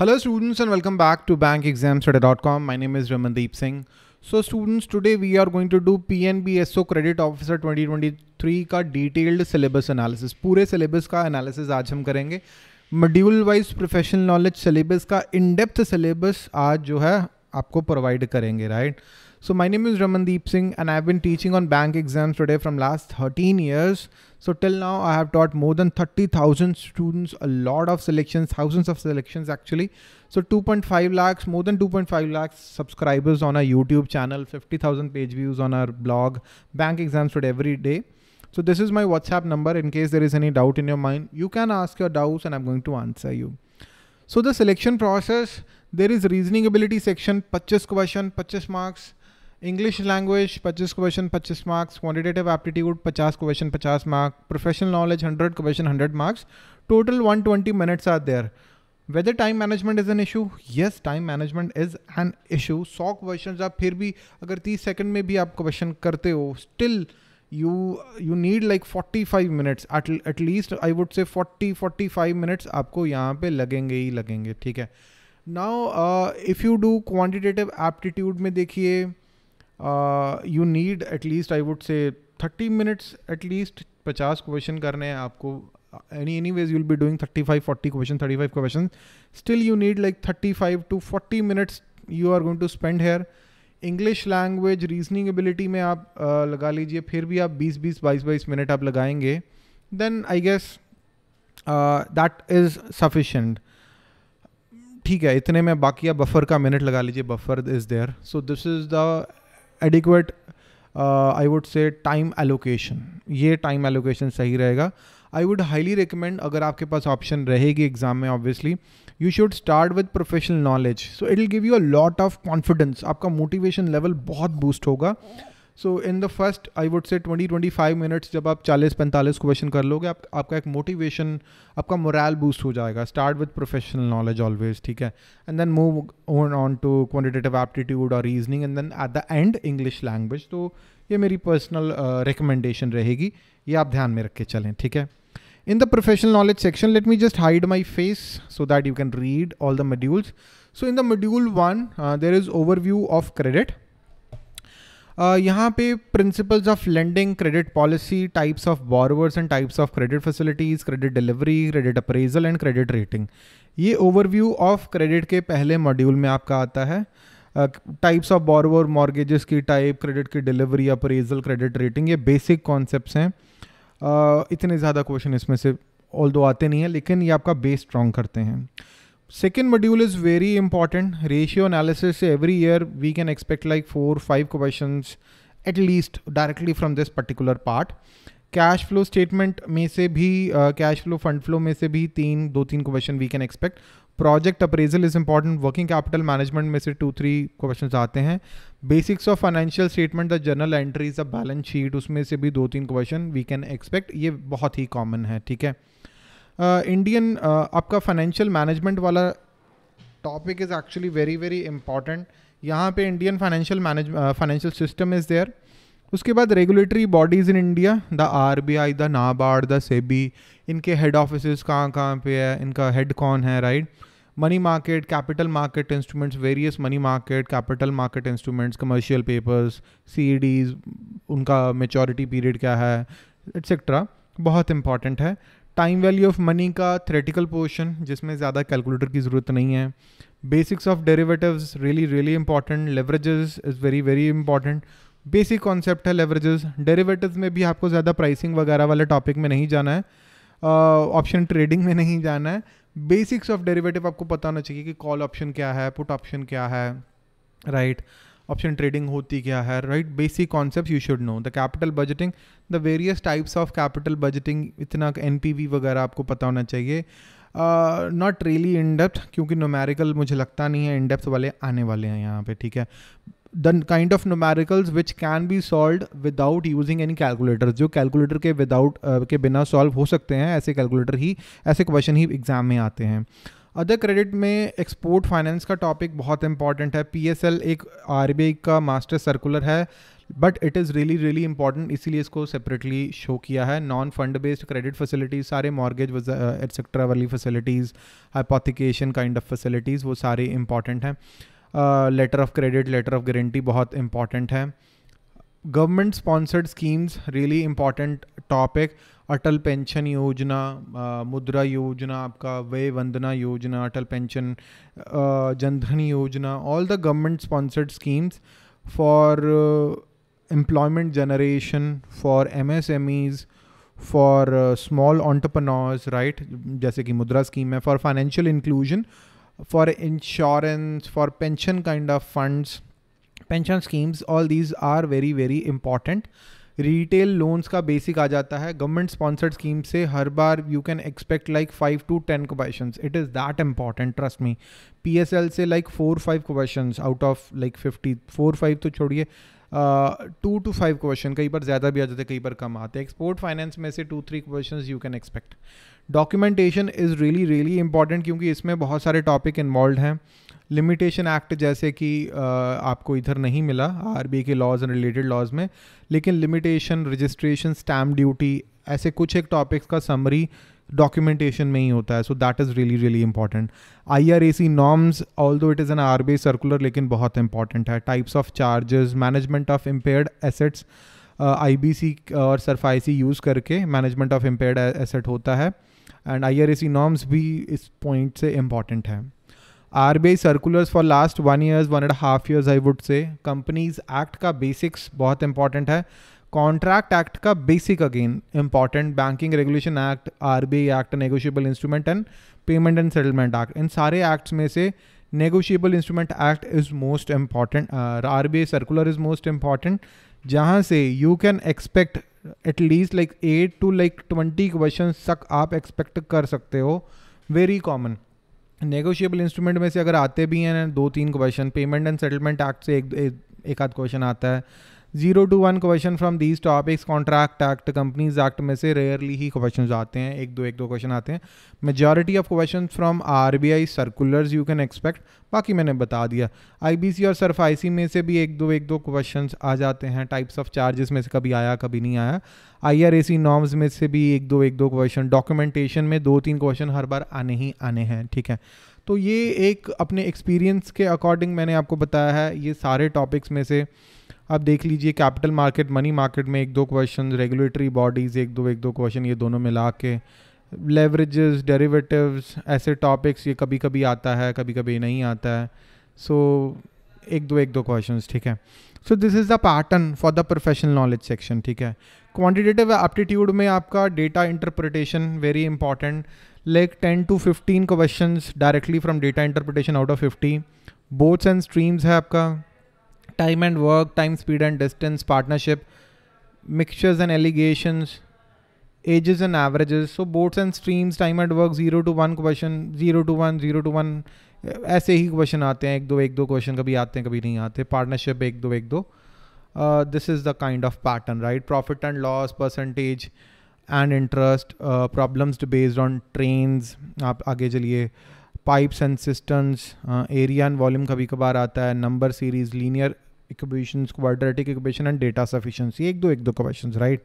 Hello students and welcome back to bankexamstudy.com. My name is Ramandeep Singh. So students today we are going to do PNBSO Credit Officer 2023 का detailed syllabus analysis. पूरे syllabus का analysis आज हम करेंगे module wise professional knowledge syllabus का in depth syllabus आज जो है आपको प्रोवाइड करेंगे right right? So my name is Ramandeep Singh and I've been teaching on bank exams today from last 13 years. So till now I have taught more than 30,000 students, a lot of selections, thousands of selections actually. So 2.5 lakhs, more than 2.5 lakhs subscribers on our YouTube channel, 50,000 page views on our blog, bank exams today every day. So this is my WhatsApp number in case there is any doubt in your mind. You can ask your doubts and I'm going to answer you. So the selection process, there is reasoning ability section, purchase question, purchase marks. English language पच्चीस question पच्चीस marks quantitative aptitude पचास question पचास marks professional knowledge hundred question hundred marks total one twenty minutes are there whether time management is an issue yes time management is an issue सौ question आप फिर भी अगर तीस second में भी आप क्वेश्चन करते हो still you you need like forty five minutes at least I would say forty forty five minutes आपको यहाँ पे लगेंगे ही लगेंगे ठीक है now if you do quantitative aptitude में देखिए you need at least I would say thirty minutes at least पचास क्वेश्चन करने हैं आपको any anyways you'll be doing thirty five forty question thirty five question still you need like thirty five to forty minutes you are going to spend here English language reasoning ability में आप uh, लगा लीजिए फिर भी आप बीस बीस बाईस बाईस मिनट आप लगाएंगे then I guess that is sufficient ठीक है इतने में बाकी आप बफर का मिनट लगा लीजिए buffer is there so this is the adequate I would say time allocation ये टाइम एलोकेशन सही रहेगा आई वुड हाईली रिकमेंड अगर आपके पास ऑप्शन रहेगी एग्जाम में obviously you should start with professional knowledge so it will give you a lot of confidence आपका motivation level बहुत बूस्ट होगा so in the first I would say twenty twenty five minutes जब आप चालीस पैंतालीस question कर लोगे आप आपका एक मोटिवेशन आपका मोरल बूस्ट हो जाएगा start with professional knowledge always ठीक है and then move on on to quantitative aptitude और reasoning and then at the end English language तो ये मेरी पर्सनल रिकमेंडेशन uh, रहेगी ये आप ध्यान में रख के चलें ठीक है in the professional knowledge section let me just hide my face so that you can read all the modules so in the module one there is overview of credit Uh, यहाँ पे principles of lending credit policy types of borrowers and types of credit facilities credit delivery credit appraisal and credit rating ये overview of credit के पहले module में आपका आता है types of बॉरवर mortgages की टाइप क्रेडिट की डिलीवरी अप्रेजल क्रेडिट रेटिंग ये बेसिक कॉन्सेप्ट हैं uh, इतने ज़्यादा क्वेश्चन इसमें से ऑल आते नहीं हैं लेकिन ये आपका बेस स्ट्रॉन्ग करते हैं Second module is very important. Ratio analysis every year we can expect like four five question at least directly from this particular part cash flow statement में से भी कैश फ्लो फंड फ्लो में से भी तीन दो तीन question we can expect project appraisal is important working capital management में से टू थ्री क्वेश्चन आते हैं basics of financial statement the journal entries the balance sheet उसमें से भी दो तीन क्वेश्चन वी कैन एक्सपेक्ट ये बहुत ही कॉमन है ठीक है इंडियन uh, uh, आपका फाइनेंशियल मैनेजमेंट वाला topic is actually very very important यहाँ पे Indian financial manage financial system is there उसके बाद regulatory bodies in India the RBI the NABARD the SEBI इनके हेड ऑफिस कहाँ कहाँ पे है इनका हेड कौन है right money market capital market instruments various money market capital market instruments commercial papers सी उनका मेचोरिटी पीरियड क्या है एट्सेट्रा बहुत इंपॉर्टेंट है टाइम वैल्यू ऑफ मनी का थ्रेटिकल पोर्शन जिसमें ज़्यादा कैलकुलेटर की ज़रूरत नहीं है basics of derivative really really important leverages is very very important basic concept है लेवरेजेस डेरेवेटिव में भी आपको ज़्यादा प्राइसिंग वगैरह वाले टॉपिक में नहीं जाना है ऑप्शन uh, ट्रेडिंग में नहीं जाना है बेसिक्स ऑफ डेरिवेटिव आपको पता होना चाहिए कि कॉल ऑप्शन क्या है पुट ऑप्शन क्या है राइट right? ऑप्शन ट्रेडिंग होती क्या है right basic concept you should know the capital budgeting the various types of capital budgeting इतना एन वगैरह आपको पता होना चाहिए नॉट रियली इन डेप्थ क्योंकि नोमेरिकल मुझे लगता नहीं है इन डेप्थ वाले आने वाले हैं यहाँ पे ठीक है the kind of numericals which can be solved without using any calculator जो कैलकुलेटर के विदाउट uh, के बिना सॉल्व हो सकते हैं ऐसे कैलकुलेटर ही ऐसे क्वेश्चन ही एग्जाम में आते हैं अदर क्रेडिट में एक्सपोर्ट फाइनेंस का टॉपिक बहुत इंपॉर्टेंट है पी एक आर का मास्टर सर्कुलर है but it is really really important इसीलिए इसको सेपरेटली शो किया है non fund based credit facilities सारे मॉर्गेज एट्सेट्रा वाली facilities hypothecation kind of facilities वो सारे इंपॉर्टेंट हैं letter of credit letter of guarantee बहुत इंपॉर्टेंट है government sponsored schemes really important topic Atal pension Yojana मुद्रा योजना आपका वे वंदना योजना अटल pension Jan Dhan Yojana all the government sponsored schemes for employment generation for M S M Es for small entrepreneurs right जैसे कि Mudra scheme है for financial inclusion for insurance for pension kind of funds pension schemes all these are very very important retail loans का basic आ जाता है government sponsored scheme से हर बार you can expect like five to ten question it is that important trust me P S L से like four five question out of like fifty four five तो छोड़िए to to five question कई बार ज़्यादा भी आ जाते कई बार कम आते हैं एक्सपोर्ट फाइनेंस में से two three question you can expect documentation is really really important क्योंकि इसमें बहुत सारे टॉपिक इन्वॉल्व हैं लिमिटेशन एक्ट जैसे कि आपको इधर नहीं मिला आर के लॉज एंड रिलेटेड लॉज में लेकिन लिमिटेशन रजिस्ट्रेशन स्टैम्प ड्यूटी ऐसे कुछ एक टॉपिक्स का समरी डॉक्यूमेंटेशन में ही होता है so that is really really important I R A C norms although it is an R B circular लेकिन बहुत इंपॉर्टेंट है types of charges management of impaired assets I B C और SARFAESI use करके management of impaired asset होता है and I R A C norms भी इस point से इम्पॉर्टेंट है R B I circulars for last one years one and half years I would say companies act का basics बहुत important है contract act का basic again important banking regulation act I act negotiable instrument and payment and settlement act इन सारे acts में से negotiable instrument act is most important R B I circular is most important जहाँ से you can expect at least like eight two like twenty question तक आप expect कर सकते हो वेरी कॉमन नेगोशियबल इंस्ट्रूमेंट में से अगर आते भी हैं दो तीन question payment and settlement act से एक एक आध क्वेश्चन आता है zero to one question from these topics contract act companies act में से रेयरली ही क्वेश्चन आते हैं एक दो एक दो क्वेश्चन आते हैं majority of question from R B I circulars you can expect बाकी मैंने बता दिया आई बी सी और सर्फ आई सी में से भी एक दो एक दो क्वेश्चन आ जाते हैं टाइप्स ऑफ चार्जेस में से कभी आया कभी नहीं आया आई आर ए सी नॉर्म्स में से भी एक दो एक दो क्वेश्चन डॉक्यूमेंटेशन में दो तीन क्वेश्चन हर बार आने ही आने हैं ठीक है तो ये एक अपने एक्सपीरियंस के अकॉर्डिंग मैंने आपको बताया है ये सारे टॉपिक्स में से आप देख लीजिए कैपिटल मार्केट मनी मार्केट में एक दो क्वेश्चन रेगुलेटरी बॉडीज़ एक दो एक दो क्वेश्चन ये दोनों मिला के लेवरेजेस डेरिवेटिव्स ऐसे टॉपिक्स ये कभी कभी आता है कभी कभी नहीं आता है सो so, एक दो एक दो क्वेश्चन ठीक है so this is the pattern for the professional knowledge section ठीक है क्वान्टिटेटिव एप्टीट्यूड में आपका data interpretation very important like ten to fifteen question directly from data interpretation out of fifty boats and streams है आपका time and work time speed and distance partnership mixtures and alligation ages and average so boats and streams time and work zero to one question zero to one zero to one ऐसे ही question आते हैं एक दो एक दो question कभी आते हैं कभी नहीं आते पार्टनरशिप एक दो एक दो this is the kind of pattern right profit and loss percentage and interest problems based on train आप आगे चलिए uh, pipes and cisterns area and volume कभी कभार आता है number series linear equation quadratic equation and data sufficiency एक दो एक दो question right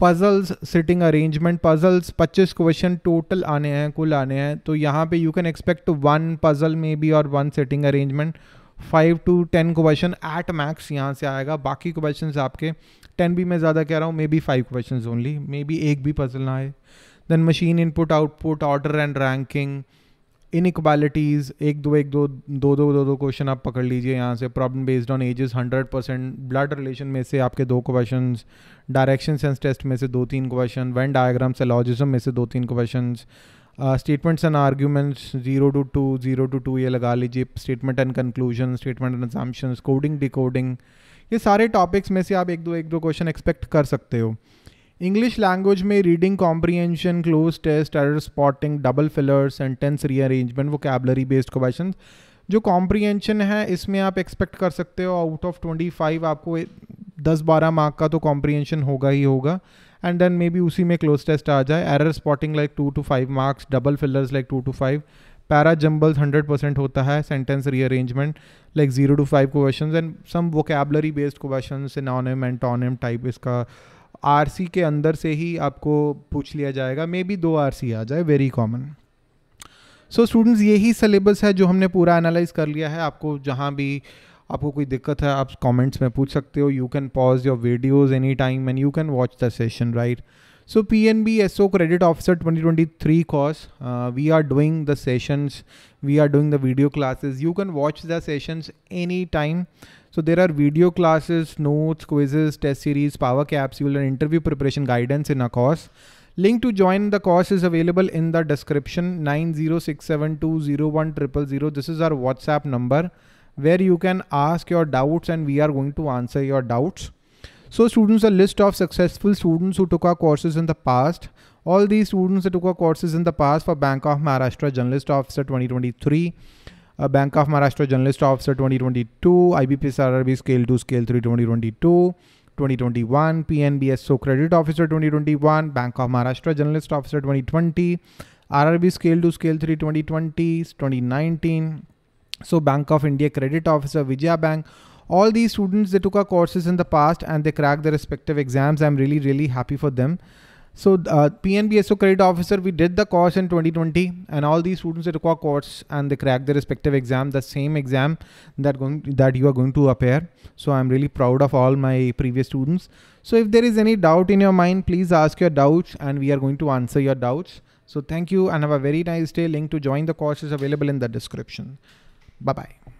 puzzles sitting arrangement puzzles 25 question total आने हैं कुल आने हैं तो यहाँ पे you can expect one puzzle may maybe और one sitting arrangement five to ten question at max यहाँ से आएगा बाकी क्वेश्चन आपके टेन भी मैं ज़्यादा कह रहा हूँ maybe five question only maybe एक भी पजल ना आए then machine input output order and ranking inequalities एक दो एक दो दो दो दो दो क्वेश्चन आप पकड़ लीजिए यहाँ से problem based on ages hundred percent blood relation में से आपके दो क्वेश्चन डायरेक्शन सेंस टेस्ट में से दो तीन क्वेश्चन वेन डायग्राम लॉजिज्म में से दो तीन question statements and arguments zero to two zero to two ये लगा लीजिए statement and conclusion statement and assumption coding decoding ये सारे टॉपिक्स में से आप एक दो एक दो क्वेश्चन एक्सपेक्ट कर सकते हो इंग्लिश लैंग्वेज में reading comprehension cloze test error spotting double filler sentence rearrangement vocabulary based question जो कॉम्प्रीहेंशन है इसमें आप एक्सपेक्ट कर सकते हो आउट ऑफ ट्वेंटी फाइव आपको दस बारह मार्क का तो कॉम्प्रीहेंशन होगा ही होगा एंड देन मे बी उसी में क्लोज टेस्ट आ जाए error spotting like two to five marks double fillers like two to five para jumbles hundred percent होता है sentence rearrangement like zero to five question and some vocabulary based question synonym M type इसका R के अंदर से ही आपको पूछ लिया जाएगा मे बी दो आर आ जाए वेरी कॉमन सो स्टूडेंट्स यही सिलेबस है जो हमने पूरा एनालाइज कर लिया है आपको जहाँ भी आपको कोई दिक्कत है आप कमेंट्स में पूछ सकते हो you can pause your videos any time and you can watch the session right so P N B S O credit officer twenty twenty three cause we are doing the sessions we are doing the video classes you can watch the sessions any time So there are video classes, notes, quizzes, test series, power capsule and interview preparation guidance in a course. Link to join the course is available in the description 906720100. This is our WhatsApp number where you can ask your doubts and we are going to answer your doubts. So students, a list of successful students who took our courses in the past. All these students that took our courses in the past for Bank of Maharashtra Journalist Officer 2023 uh, Bank of Maharashtra Journalist Officer 2022, IBPS RRB Scale 2 Scale 3 2022, 2021, PNBS So Credit Officer 2021, Bank of Maharashtra Journalist Officer 2020, RRB Scale 2 Scale 3 2020, 2019. So Bank of India Credit Officer Vijaya Bank. All these students, they took our courses in the past and they cracked their respective exams. I'm really, really happy for them. So uh, PNBSO credit officer, we did the course in 2020 and all these students did require course and they cracked the respective exam, the same exam that going that you are going to appear. So I'm really proud of all my previous students. So if there is any doubt in your mind, please ask your doubts and we are going to answer your doubts. So thank you and have a very nice day. Link to join the course is available in the description. Bye-bye.